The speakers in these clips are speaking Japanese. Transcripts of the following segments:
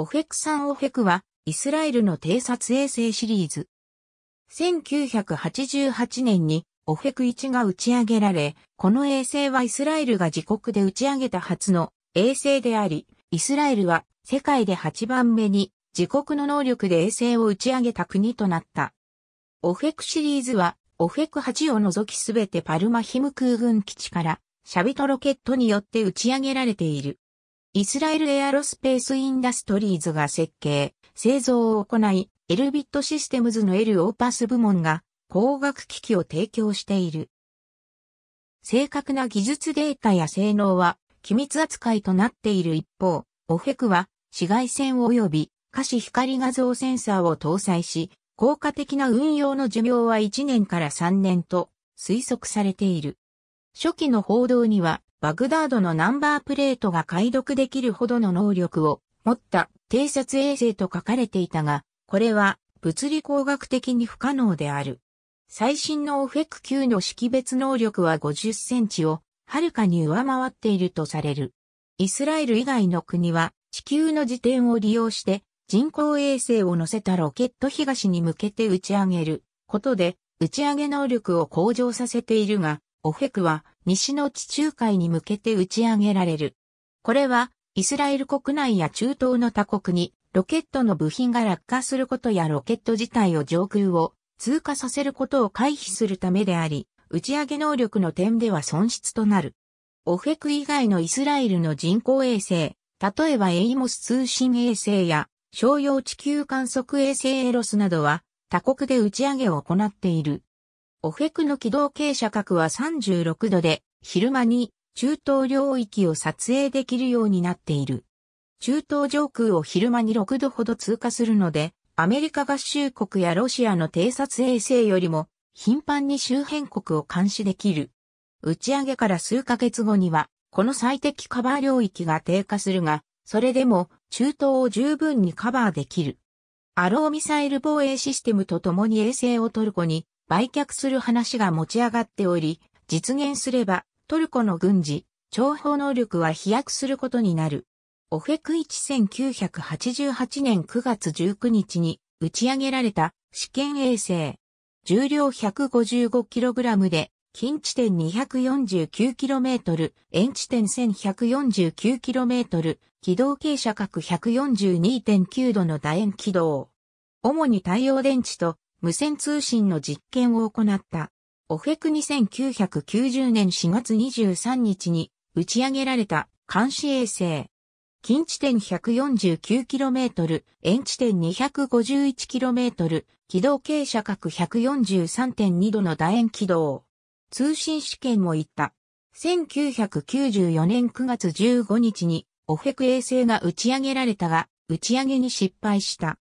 オフェクサンオフェクは、イスラエルの偵察衛星シリーズ。1988年に、オフェク1が打ち上げられ、この衛星はイスラエルが自国で打ち上げた初の衛星であり、イスラエルは世界で8番目に自国の能力で衛星を打ち上げた国となった。オフェクシリーズは、オフェク8を除きすべてパルマヒム空軍基地から、シャビトロケットによって打ち上げられている。イスラエルエアロスペースインダストリーズが設計、製造を行い、エルビットシステムズの L オーパス部門が工学機器を提供している。正確な技術データや性能は機密扱いとなっている一方、オフェクは紫外線及び可視光画像センサーを搭載し、効果的な運用の寿命は1年から3年と推測されている。初期の報道にはバグダードのナンバープレートが解読できるほどの能力を持った偵察衛星と書かれていたが、これは物理工学的に不可能である。最新のオフェク級の識別能力は50センチをはるかに上回っているとされる。イスラエル以外の国は地球の時点を利用して人工衛星を乗せたロケット東に向けて打ち上げることで打ち上げ能力を向上させているが、オフェクは西の地中海に向けて打ち上げられる。これは、イスラエル国内や中東の他国に、ロケットの部品が落下することやロケット自体を上空を通過させることを回避するためであり、打ち上げ能力の点では損失となる。オフェク以外のイスラエルの人工衛星、例えばエイモス通信衛星や商用地球観測衛星エロスなどは他国で打ち上げを行っている。オフェクの軌道傾斜角は36度で、昼間に中東領域を撮影できるようになっている。中東上空を昼間に6度ほど通過するので、アメリカ合衆国やロシアの偵察衛星よりも頻繁に周辺国を監視できる。打ち上げから数ヶ月後には、この最適カバー領域が低下するが、それでも中東を十分にカバーできる。アローミサイル防衛システムと共に衛星をトルコに売却する話が持ち上がっており、実現すればトルコの軍事、諜報能力は飛躍することになる。オフェク1988年9月19日に打ち上げられた試験衛星。重量 155kg で近地点 249km、遠地点 1149km、軌道傾斜角142.9度の楕円軌道。主に太陽電池と無線通信の実験を行った。オフェク2990年4月23日に打ち上げられた監視衛星。近地点 149km、遠地点 251km、軌道傾斜角143.2度の楕円軌道。通信試験も行った。1994年9月15日にオフェク衛星が打ち上げられたが、打ち上げに失敗した。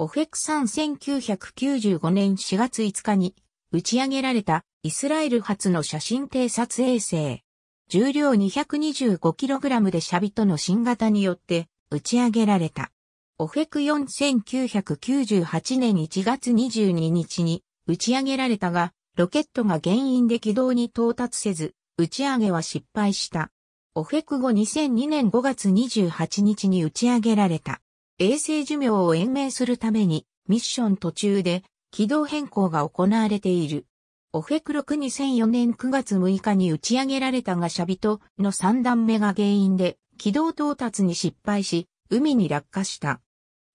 オフェクさん1995年4月5日に打ち上げられたイスラエル発の写真偵察衛星。重量 225kg でシャビとの新型によって打ち上げられた。オフェク4998年1月22日に打ち上げられたが、ロケットが原因で軌道に到達せず、打ち上げは失敗した。オフェク後2002年5月28日に打ち上げられた。衛星寿命を延命するために、ミッション途中で軌道変更が行われている。オフェク6 2004年9月6日に打ち上げられたがシャビトの3段目が原因で軌道到達に失敗し、海に落下した。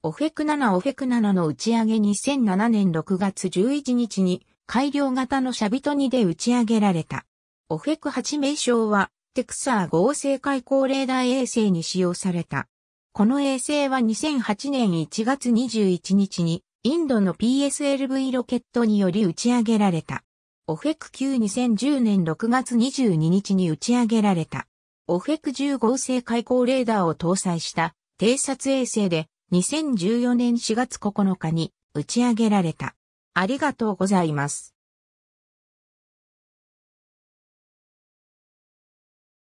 オフェク7オフェク7の打ち上げ2007年6月11日に改良型のシャビト2で打ち上げられた。オフェク8名称はテクサー合成海溝レーダー衛星に使用された。この衛星は2008年1月21日にインドの PSLV ロケットにより打ち上げられた。オフェク92010年6月22日に打ち上げられた。オフェク1 5合成開口レーダーを搭載した偵察衛星で2014年4月9日に打ち上げられた。ありがとうございます。